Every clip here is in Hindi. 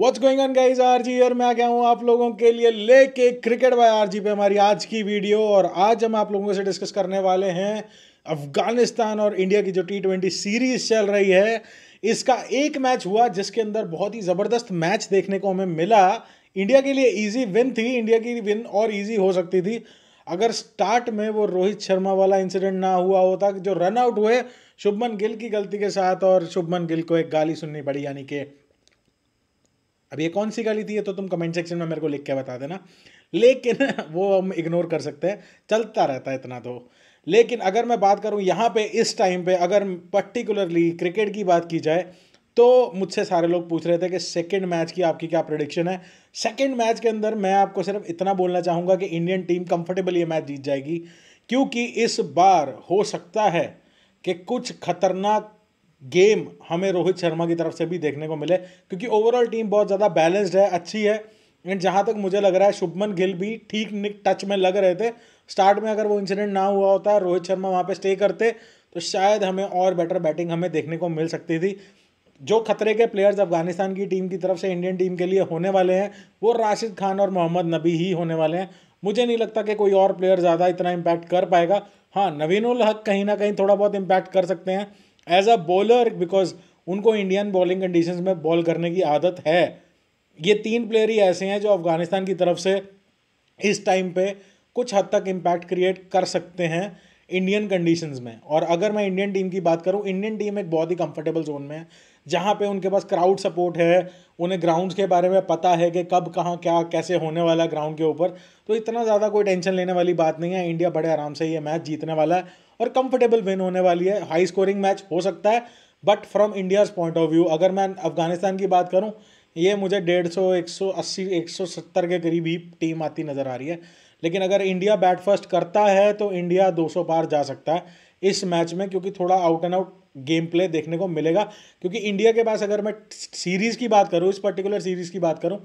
व्हाट्स गोइंग ऑन गाइस आरजी और मैं आ गया हूँ आप लोगों के लिए लेके क्रिकेट बाय आरजी पे हमारी आज की वीडियो और आज हम आप लोगों से डिस्कस करने वाले हैं अफगानिस्तान और इंडिया की जो टी ट्वेंटी सीरीज चल रही है इसका एक मैच हुआ जिसके अंदर बहुत ही ज़बरदस्त मैच देखने को हमें मिला इंडिया के लिए ईजी विन थी इंडिया की विन और ईजी हो सकती थी अगर स्टार्ट में वो रोहित शर्मा वाला इंसिडेंट ना हुआ होता जो रन आउट हुए शुभमन गिल की गलती के साथ और शुभमन गिल को एक गाली सुननी पड़ी यानी कि अब ये कौन सी गाली थी ये तो तुम कमेंट सेक्शन में मेरे को लिख के बता देना लेकिन वो हम इग्नोर कर सकते हैं चलता रहता है इतना तो लेकिन अगर मैं बात करूँ यहाँ पे इस टाइम पे अगर पर्टिकुलरली क्रिकेट की बात की जाए तो मुझसे सारे लोग पूछ रहे थे कि सेकेंड मैच की आपकी क्या प्रडिक्शन है सेकेंड मैच के अंदर मैं आपको सिर्फ इतना बोलना चाहूँगा कि इंडियन टीम कंफर्टेबल ये मैच जीत जाएगी क्योंकि इस बार हो सकता है कि कुछ खतरनाक गेम हमें रोहित शर्मा की तरफ से भी देखने को मिले क्योंकि ओवरऑल टीम बहुत ज़्यादा बैलेंस्ड है अच्छी है एंड जहाँ तक मुझे लग रहा है शुभमन गिल भी ठीक निक टच में लग रहे थे स्टार्ट में अगर वो इंसिडेंट ना हुआ होता रोहित शर्मा वहाँ पे स्टे करते तो शायद हमें और बेटर बैटिंग हमें देखने को मिल सकती थी जो खतरे के प्लेयर्स अफगानिस्तान की टीम की तरफ से इंडियन टीम के लिए होने वाले हैं वो राशिद खान और मोहम्मद नबी ही होने वाले हैं मुझे नहीं लगता कि कोई और प्लेयर ज़्यादा इतना इम्पैक्ट कर पाएगा हाँ नवीन उल हक कहीं ना कहीं थोड़ा बहुत इम्पैक्ट कर सकते हैं एज अ बॉलर बिकॉज उनको इंडियन बॉलिंग कंडीशन में बॉल करने की आदत है ये तीन प्लेयर ही ऐसे हैं जो अफगानिस्तान की तरफ से इस टाइम पे कुछ हद तक इम्पैक्ट क्रिएट कर सकते हैं इंडियन कंडीशन में और अगर मैं इंडियन टीम की बात करूँ इंडियन टीम एक बहुत ही कंफर्टेबल जोन में है जहाँ पे उनके पास क्राउड सपोर्ट है उन्हें ग्राउंड्स के बारे में पता है कि कब कहाँ क्या कैसे होने वाला है ग्राउंड के ऊपर तो इतना ज़्यादा कोई टेंशन लेने वाली बात नहीं है इंडिया बड़े आराम से ये मैच जीतने वाला है और कंफर्टेबल विन होने वाली है हाई स्कोरिंग मैच हो सकता है but from India's point of view अगर मैं अफगानिस्तान की बात करूँ ये मुझे डेढ़ सौ एक सौ अस्सी एक सौ सत्तर के करीब ही टीम आती नज़र आ रही है लेकिन अगर इंडिया बैट फर्स्ट करता है तो इंडिया 200 पार जा सकता है इस मैच में क्योंकि थोड़ा out and out game play देखने को मिलेगा क्योंकि इंडिया के पास अगर मैं सीरीज़ की बात करूँ इस पर्टिकुलर सीरीज़ की बात करूँ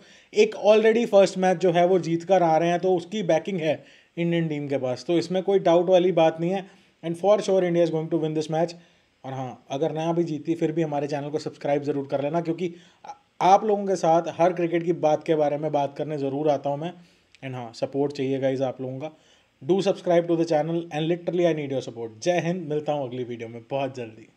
एक ऑलरेडी फर्स्ट मैच जो है वो जीत कर आ रहे हैं तो उसकी बैकिंग है इंडियन टीम के पास तो इसमें कोई डाउट वाली बात नहीं है and for sure India is going to win this match और हाँ अगर ना भी जीती फिर भी हमारे चैनल को सब्सक्राइब ज़रूर कर लेना क्योंकि आप लोगों के साथ हर क्रिकेट की बात के बारे में बात करने ज़रूर आता हूँ मैं एंड हाँ सपोर्ट चाहिए गाइज आप लोगों का do subscribe to the channel and literally I need your support जय हिंद मिलता हूँ अगली वीडियो में बहुत जल्दी